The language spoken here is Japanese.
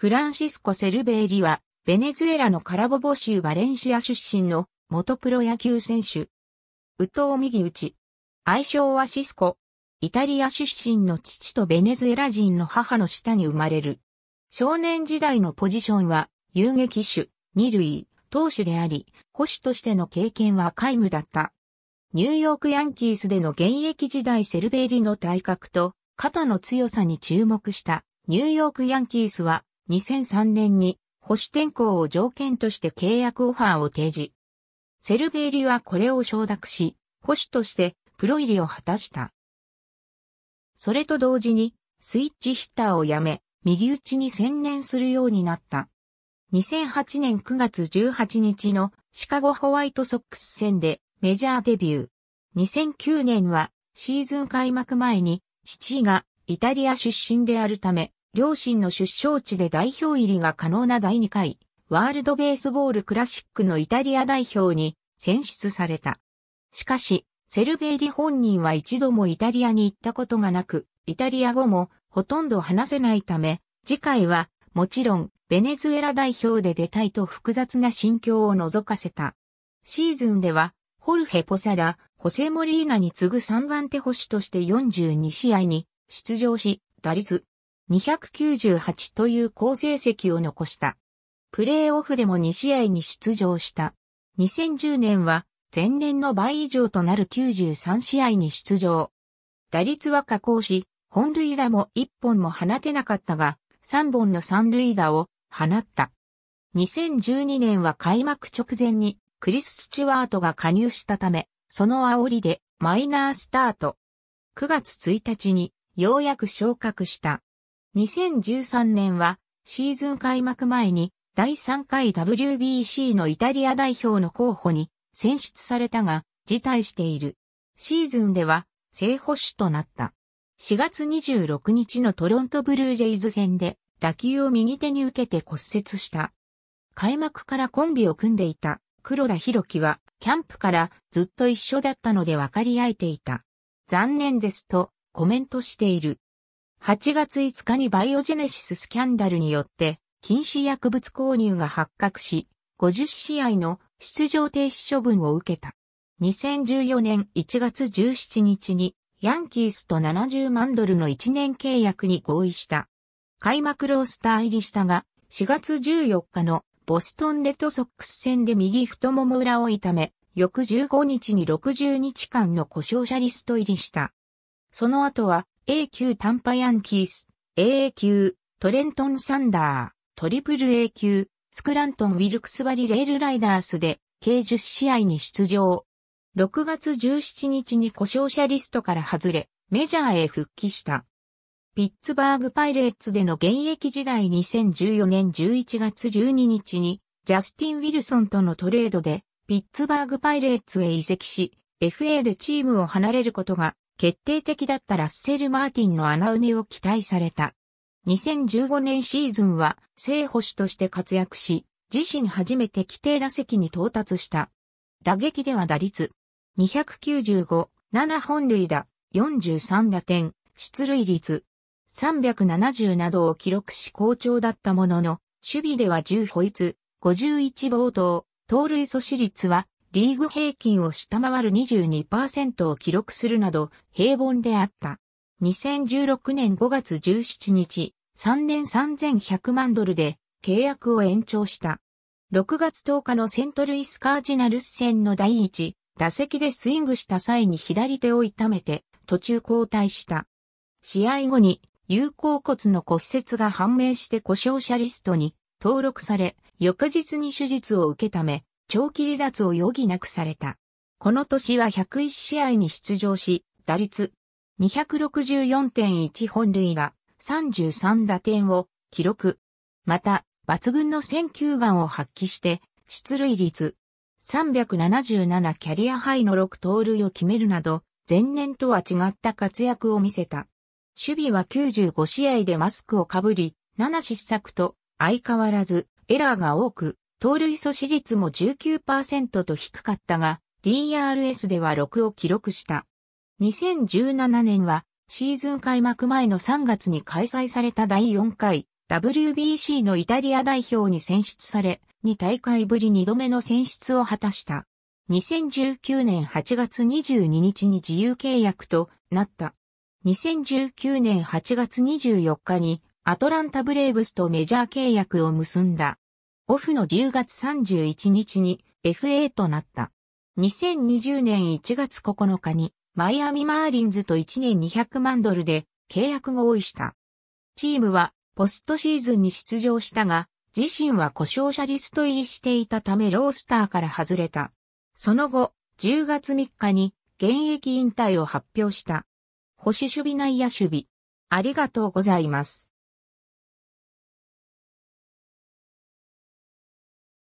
フランシスコ・セルベーリは、ベネズエラのカラボボ州バレンシア出身の元プロ野球選手。ウト藤右ち。愛称はシスコ。イタリア出身の父とベネズエラ人の母の下に生まれる。少年時代のポジションは、遊撃手、二塁、投手であり、保守としての経験は皆無だった。ニューヨークヤンキースでの現役時代セルベーリの体格と肩の強さに注目したニューヨークヤンキースは2003年に保守転向を条件として契約オファーを提示。セルベーリはこれを承諾し、保守としてプロ入りを果たした。それと同時に、スイッチヒッターをやめ、右打ちに専念するようになった。2008年9月18日のシカゴホワイトソックス戦でメジャーデビュー。2009年はシーズン開幕前に父がイタリア出身であるため両親の出生地で代表入りが可能な第2回、ワールドベースボールクラシックのイタリア代表に選出された。しかし、セルベーリ本人は一度もイタリアに行ったことがなく、イタリア語もほとんど話せないため、次回はもちろんベネズエラ代表で出たいと複雑な心境を覗かせた。シーズンでは、ホルヘ・ポサダ、ホセ・モリーナに次ぐ3番手保守として42試合に出場し、打率298という好成績を残した。プレーオフでも2試合に出場した。2010年は前年の倍以上となる93試合に出場。打率は下降し、本塁打も1本も放てなかったが、3本の三塁打を放った。2012年は開幕直前にクリス・スチュワートが加入したため、その煽りでマイナースタート。9月1日にようやく昇格した。2013年はシーズン開幕前に第3回 WBC のイタリア代表の候補に選出されたが辞退している。シーズンでは正捕手となった。4月26日のトロントブルージェイズ戦で打球を右手に受けて骨折した。開幕からコンビを組んでいた黒田博樹はキャンプからずっと一緒だったので分かり合えていた。残念ですとコメントしている。8月5日にバイオジェネシススキャンダルによって、禁止薬物購入が発覚し、50試合の出場停止処分を受けた。2014年1月17日に、ヤンキースと70万ドルの1年契約に合意した。開幕ロースター入りしたが、4月14日のボストンレッドソックス戦で右太もも裏を痛め、翌15日に60日間の故障者リスト入りした。その後は A 級タンパヤンキース、AA 級、トレントンサンダー、トリプル A 級、スクラントン・ウィルクスバリ・レールライダースで、計10試合に出場。6月17日に故障者リストから外れ、メジャーへ復帰した。ピッツバーグパイレーツでの現役時代2014年11月12日に、ジャスティン・ウィルソンとのトレードで、ピッツバーグパイレーツへ移籍し、FA でチームを離れることが決定的だったラッセル・マーティンの穴埋めを期待された。2015年シーズンは正捕手として活躍し、自身初めて規定打席に到達した。打撃では打率295、7本塁打、43打点、出塁率370などを記録し好調だったものの、守備では10ホイツ、51暴投、盗塁阻止率はリーグ平均を下回る22%を記録するなど平凡であった。2016年5月17日、3年3100万ドルで契約を延長した。6月10日のセントルイスカージナルス戦の第1打席でスイングした際に左手を痛めて途中交代した。試合後に有効骨の骨折が判明して故障者リストに登録され、翌日に手術を受けため、長期離脱を余儀なくされた。この年は101試合に出場し、打率264.1本塁打、33打点を記録。また、抜群の選球眼を発揮して、出塁率377キャリアハイの6盗塁を決めるなど、前年とは違った活躍を見せた。守備は95試合でマスクをかぶり、7失策と、相変わらずエラーが多く、盗塁阻止率も19%と低かったが、DRS では6を記録した。2017年は、シーズン開幕前の3月に開催された第4回 WBC のイタリア代表に選出され、2大会ぶり2度目の選出を果たした。2019年8月22日に自由契約となった。2019年8月24日にアトランタブレーブスとメジャー契約を結んだ。オフの10月31日に FA となった。2020年1月9日にマイアミマーリンズと1年200万ドルで契約合意した。チームはポストシーズンに出場したが、自身は故障者リスト入りしていたためロースターから外れた。その後、10月3日に現役引退を発表した。保守守備内野守備。ありがとうございます。